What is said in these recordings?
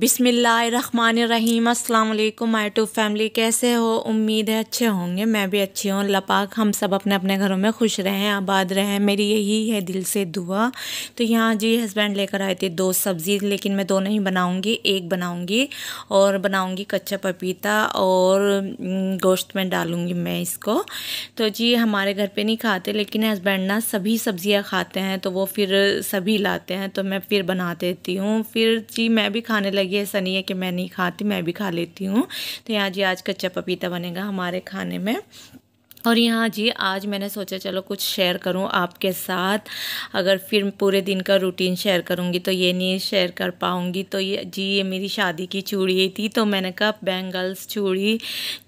बिसमीम अल्लाम माई to family कैसे हो उम्मीद है अच्छे होंगे मैं भी अच्छी हूँ अल्लाह पाक हम सब अपने अपने घरों में खुश रहें आबाद रहें मेरी यही है दिल से दुआ तो यहाँ जी हस्बैंड लेकर आए थे दो सब्ज़ी लेकिन मैं दो नहीं बनाऊँगी एक बनाऊँगी और बनाऊँगी कच्चा पपीता और गोश्त में डालूँगी मैं इसको तो जी हमारे घर पर नहीं खाते लेकिन हस्बैंड ना सभी सब्ज़ियाँ खाते हैं तो वो फिर सभी लाते हैं तो मैं फिर बना देती हूँ फिर जी मैं भी खाने लगी जाएगी ऐसा नहीं है कि मैं नहीं खाती मैं भी खा लेती हूँ तो यहाँ जी आज कच्चा पपीता बनेगा हमारे खाने में और यहाँ जी आज मैंने सोचा चलो कुछ शेयर करूँ आपके साथ अगर फिर पूरे दिन का रूटीन शेयर करूँगी तो ये नहीं शेयर कर पाऊँगी तो ये जी ये मेरी शादी की चूड़ी थी तो मैंने कहा बैंगल्स चूड़ी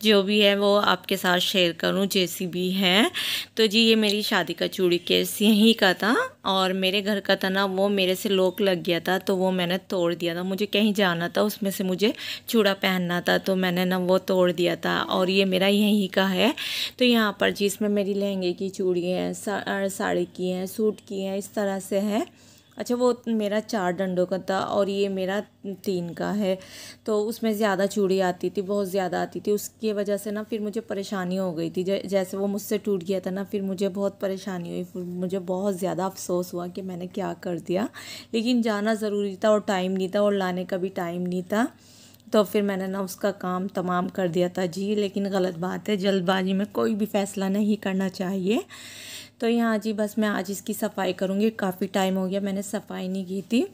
जो भी है वो आपके साथ शेयर करूँ जैसी भी है तो जी ये मेरी शादी का चूड़ी केस यहीं का था और मेरे घर का था ना वो मेरे से लोक लग गया था तो वो मैंने तोड़ दिया था मुझे कहीं जाना था उसमें से मुझे चूड़ा पहनना था तो मैंने ना वो तोड़ दिया था और ये मेरा यहीं का है तो यहाँ यहाँ पर जिसमें मेरी लहंगे की चूड़ी है साड़ी की है सूट की है इस तरह से है अच्छा वो मेरा चार डंडों का था और ये मेरा तीन का है तो उसमें ज़्यादा चूड़ी आती थी बहुत ज़्यादा आती थी उसकी वजह से ना फिर मुझे परेशानी हो गई थी जैसे वो मुझसे टूट गया था ना फिर मुझे बहुत परेशानी हुई फिर मुझे बहुत ज़्यादा अफसोस हुआ कि मैंने क्या कर दिया लेकिन जाना ज़रूरी था और टाइम नहीं था और लाने का भी टाइम नहीं था तो फिर मैंने ना उसका काम तमाम कर दिया था जी लेकिन गलत बात है जल्दबाजी में कोई भी फ़ैसला नहीं करना चाहिए तो यहाँ जी बस मैं आज इसकी सफ़ाई करूँगी काफ़ी टाइम हो गया मैंने सफ़ाई नहीं की थी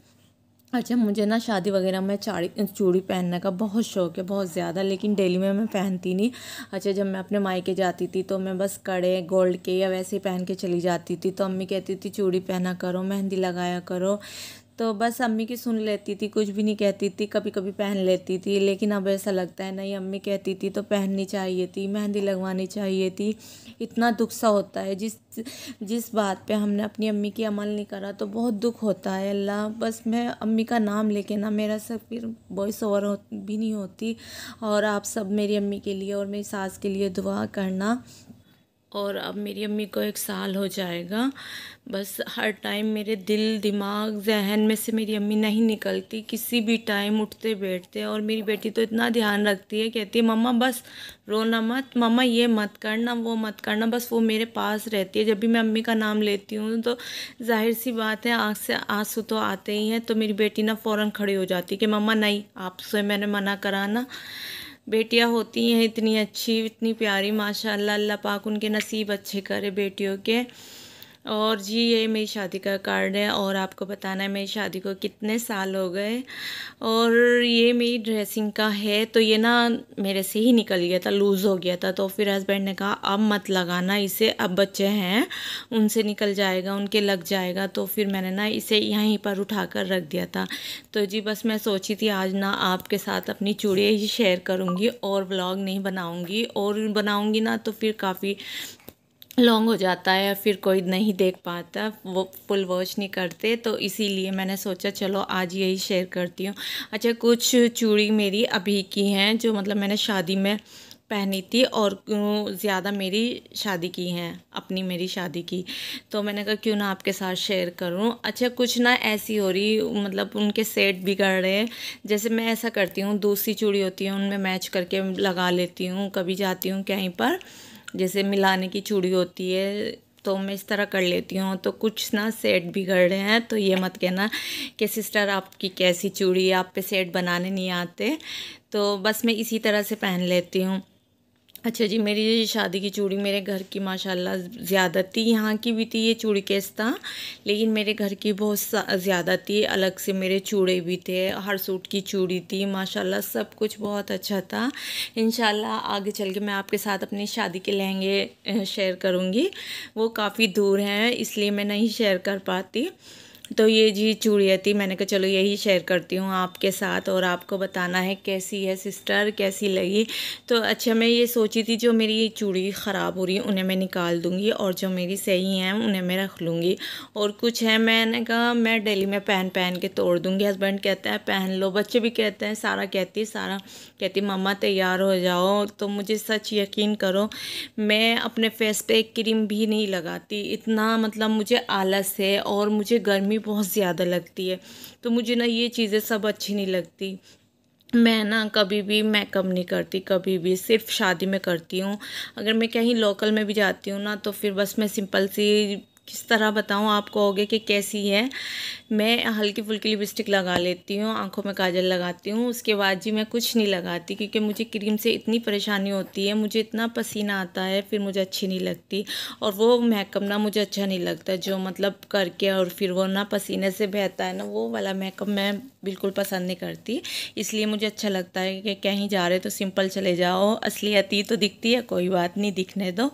अच्छा मुझे ना शादी वगैरह में चाड़ी चूड़ी पहनने का बहुत शौक है बहुत ज़्यादा लेकिन डेली में मैं पहनती नहीं अच्छा जब मैं अपने मायके जाती थी तो मैं बस कड़े गोल्ड के या वैसे ही पहन के चली जाती थी तो अम्मी कहती थी चूड़ी पहना करो मेहंदी लगाया करो तो बस अम्मी की सुन लेती थी कुछ भी नहीं कहती थी कभी कभी पहन लेती थी लेकिन अब ऐसा लगता है नहीं अम्मी कहती थी तो पहननी चाहिए थी मेहंदी लगवानी चाहिए थी इतना दुख सा होता है जिस जिस बात पे हमने अपनी अम्मी की अमल नहीं करा तो बहुत दुख होता है अल्लाह बस मैं अम्मी का नाम लेके ना मेरा सब फिर वॉइस ओवर भी नहीं होती और आप सब मेरी अम्मी के लिए और मेरी सास के लिए दुआ करना और अब मेरी अम्मी को एक साल हो जाएगा बस हर टाइम मेरे दिल दिमाग जहन में से मेरी अम्मी नहीं निकलती किसी भी टाइम उठते बैठते और मेरी बेटी तो इतना ध्यान रखती है कहती है मम्मा बस रोना मत मम्मा ये मत करना वो मत करना बस वो मेरे पास रहती है जब भी मैं अम्मी का नाम लेती हूँ तो जाहिर सी बात है आँख से आँसू तो आते ही हैं तो मेरी बेटी ना फ़ौर खड़ी हो जाती है कि मम्मा नहीं आपसे मैंने मना कराना बेटियां होती हैं इतनी अच्छी इतनी प्यारी माशाल्लाह अल्लाह पाक उनके नसीब अच्छे करे बेटियों के और जी ये मेरी शादी का कार्ड है और आपको बताना है मेरी शादी को कितने साल हो गए और ये मेरी ड्रेसिंग का है तो ये ना मेरे से ही निकल गया था लूज़ हो गया था तो फिर हस्बैंड ने कहा अब मत लगाना इसे अब बच्चे हैं उनसे निकल जाएगा उनके लग जाएगा तो फिर मैंने ना इसे यहीं पर उठा कर रख दिया था तो जी बस मैं सोची थी आज ना आपके साथ अपनी चूड़ियाँ ही शेयर करूँगी और ब्लॉग नहीं बनाऊँगी और बनाऊँगी ना तो फिर काफ़ी लॉन्ग हो जाता है या फिर कोई नहीं देख पाता वो फुल वॉच नहीं करते तो इसीलिए मैंने सोचा चलो आज यही शेयर करती हूँ अच्छा कुछ चूड़ी मेरी अभी की हैं जो मतलब मैंने शादी में पहनी थी और ज़्यादा मेरी शादी की हैं अपनी मेरी शादी की तो मैंने कहा क्यों ना आपके साथ शेयर करूं अच्छा कुछ ना ऐसी हो रही मतलब उनके सेट बिगड़ रहे हैं जैसे मैं ऐसा करती हूँ दूसरी चूड़ी होती है उनमें मैच करके लगा लेती हूँ कभी जाती हूँ कहीं पर जैसे मिलाने की चूड़ी होती है तो मैं इस तरह कर लेती हूँ तो कुछ ना सेट भी कर रहे हैं तो ये मत कहना कि सिस्टर आपकी कैसी चूड़ी आप पे सेट बनाने नहीं आते तो बस मैं इसी तरह से पहन लेती हूँ अच्छा जी मेरी ये शादी की चूड़ी मेरे घर की माशाल्लाह ज़्यादा थी यहाँ की भी थी ये चूड़ी केस था लेकिन मेरे घर की बहुत ज़्यादा थी अलग से मेरे चूड़े भी थे हर सूट की चूड़ी थी माशाल्लाह सब कुछ बहुत अच्छा था इन आगे चल के मैं आपके साथ अपनी शादी के लहंगे शेयर करूँगी वो काफ़ी दूर हैं इसलिए मैं नहीं शेयर कर पाती तो ये जी चूड़िया थी मैंने कहा चलो यही शेयर करती हूँ आपके साथ और आपको बताना है कैसी है सिस्टर कैसी लगी तो अच्छा मैं ये सोची थी जो मेरी चूड़ी ख़राब हो रही है उन्हें मैं निकाल दूँगी और जो मेरी सही हैं उन्हें मैं रख लूँगी और कुछ है मैंने कहा मैं डेली में पहन पहन के तोड़ दूँगी हस्बैंड कहता है पहन लो बच्चे भी कहते हैं सारा कहती है सारा कहती मम्मा तैयार हो जाओ तो मुझे सच यकीन करो मैं अपने फेस पे क्रीम भी नहीं लगाती इतना मतलब मुझे आलस है और मुझे गर्मी गर्मी बहुत ज़्यादा लगती है तो मुझे ना ये चीज़ें सब अच्छी नहीं लगती मैं ना कभी भी मेकअप नहीं करती कभी भी सिर्फ शादी में करती हूँ अगर मैं कहीं लोकल में भी जाती हूँ ना तो फिर बस मैं सिंपल सी किस तरह बताऊँ आप कहोगे कि कैसी है मैं हल्की फुल्की लिपस्टिक लगा लेती हूँ आंखों में काजल लगाती हूँ उसके बाद जी मैं कुछ नहीं लगाती क्योंकि मुझे क्रीम से इतनी परेशानी होती है मुझे इतना पसीना आता है फिर मुझे अच्छी नहीं लगती और वो मेकअप ना मुझे अच्छा नहीं लगता जो मतलब करके और फिर वो ना पसीने से बहता है ना वो वाला मेकअप मैं बिल्कुल पसंद नहीं करती इसलिए मुझे अच्छा लगता है कि कहीं जा रहे तो सिंपल चले जाओ असली ही तो दिखती है कोई बात नहीं दिखने दो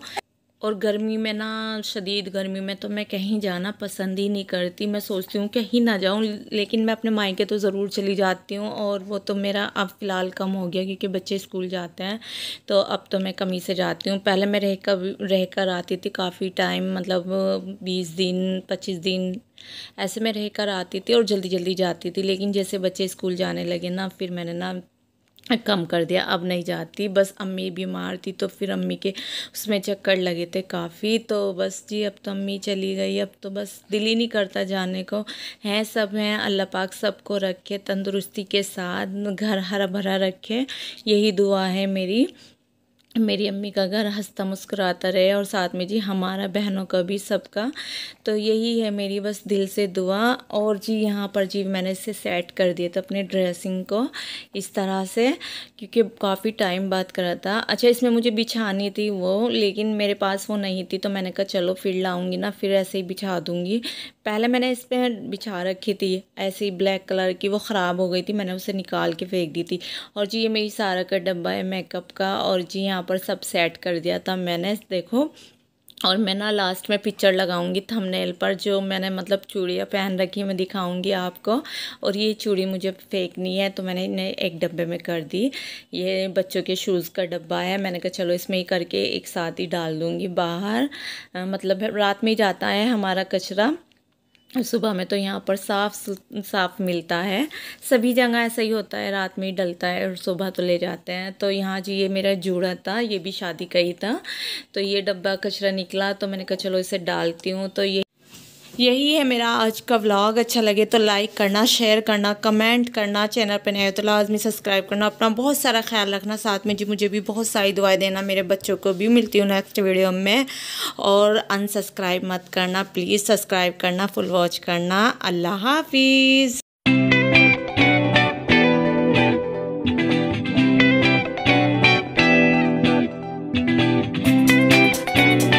और गर्मी में ना शदीद गर्मी में तो मैं कहीं जाना पसंद ही नहीं करती मैं सोचती हूँ कहीं ना जाऊँ लेकिन मैं अपने मायके तो ज़रूर चली जाती हूँ और वो तो मेरा अब फ़िलहाल कम हो गया क्योंकि बच्चे स्कूल जाते हैं तो अब तो मैं कमी से जाती हूँ पहले मैं रह कर रह कर आती थी काफ़ी टाइम मतलब बीस दिन पच्चीस दिन ऐसे में रह कर आती थी और जल्दी जल्दी जाती थी लेकिन जैसे बच्चे स्कूल जाने लगे ना फिर मैंने ना कम कर दिया अब नहीं जाती बस अम्मी बीमार थी तो फिर अम्मी के उसमें चक्कर लगे थे काफ़ी तो बस जी अब तो अम्मी चली गई अब तो बस दिल ही नहीं करता जाने को हैं सब हैं अल्लाह पाक सबको रखे तंदुरुस्ती के साथ घर हरा भरा रखे यही दुआ है मेरी मेरी अम्मी का घर हंसता मुस्कुराता रहे और साथ में जी हमारा बहनों का भी सबका तो यही है मेरी बस दिल से दुआ और जी यहाँ पर जी मैंने इसे सेट कर दिया था अपने ड्रेसिंग को इस तरह से क्योंकि काफ़ी टाइम बात करा था अच्छा इसमें मुझे बिछानी थी वो लेकिन मेरे पास वो नहीं थी तो मैंने कहा चलो फिर लाऊँगी ना फिर ऐसे ही बिछा दूँगी पहले मैंने इस पर बिछा रखी थी ऐसे ही ब्लैक कलर की वो ख़राब हो गई थी मैंने उसे निकाल के फेंक दी थी और जी ये मेरी सारा का डब्बा है मेकअप का और जी यहाँ पर सब सेट कर दिया था मैंने देखो और मैं ना लास्ट में पिक्चर लगाऊंगी थंबनेल पर जो मैंने मतलब चूड़ियाँ पहन रखी मैं दिखाऊंगी आपको और ये चूड़ी मुझे फेंकनी है तो मैंने इन्हें एक डब्बे में कर दी ये बच्चों के शूज़ का डब्बा है मैंने कहा चलो इसमें ही करके एक साथ ही डाल दूँगी बाहर मतलब रात में ही जाता है हमारा कचरा सुबह में तो यहाँ पर साफ साफ मिलता है सभी जगह ऐसा ही होता है रात में ही डलता है और सुबह तो ले जाते हैं तो यहाँ जी ये मेरा जूड़ा था ये भी शादी का ही था तो ये डब्बा कचरा निकला तो मैंने कहा चलो इसे डालती हूँ तो ये यही है मेरा आज का व्लॉग अच्छा लगे तो लाइक करना शेयर करना कमेंट करना चैनल पर नए तो लाजमी सब्सक्राइब करना अपना बहुत सारा ख्याल रखना साथ में जी मुझे भी बहुत सारी दुआएं देना मेरे बच्चों को भी मिलती हूँ नेक्स्ट वीडियो में और अनसब्सक्राइब मत करना प्लीज़ सब्सक्राइब करना फुल वॉच करना अल्लाह हाफिज़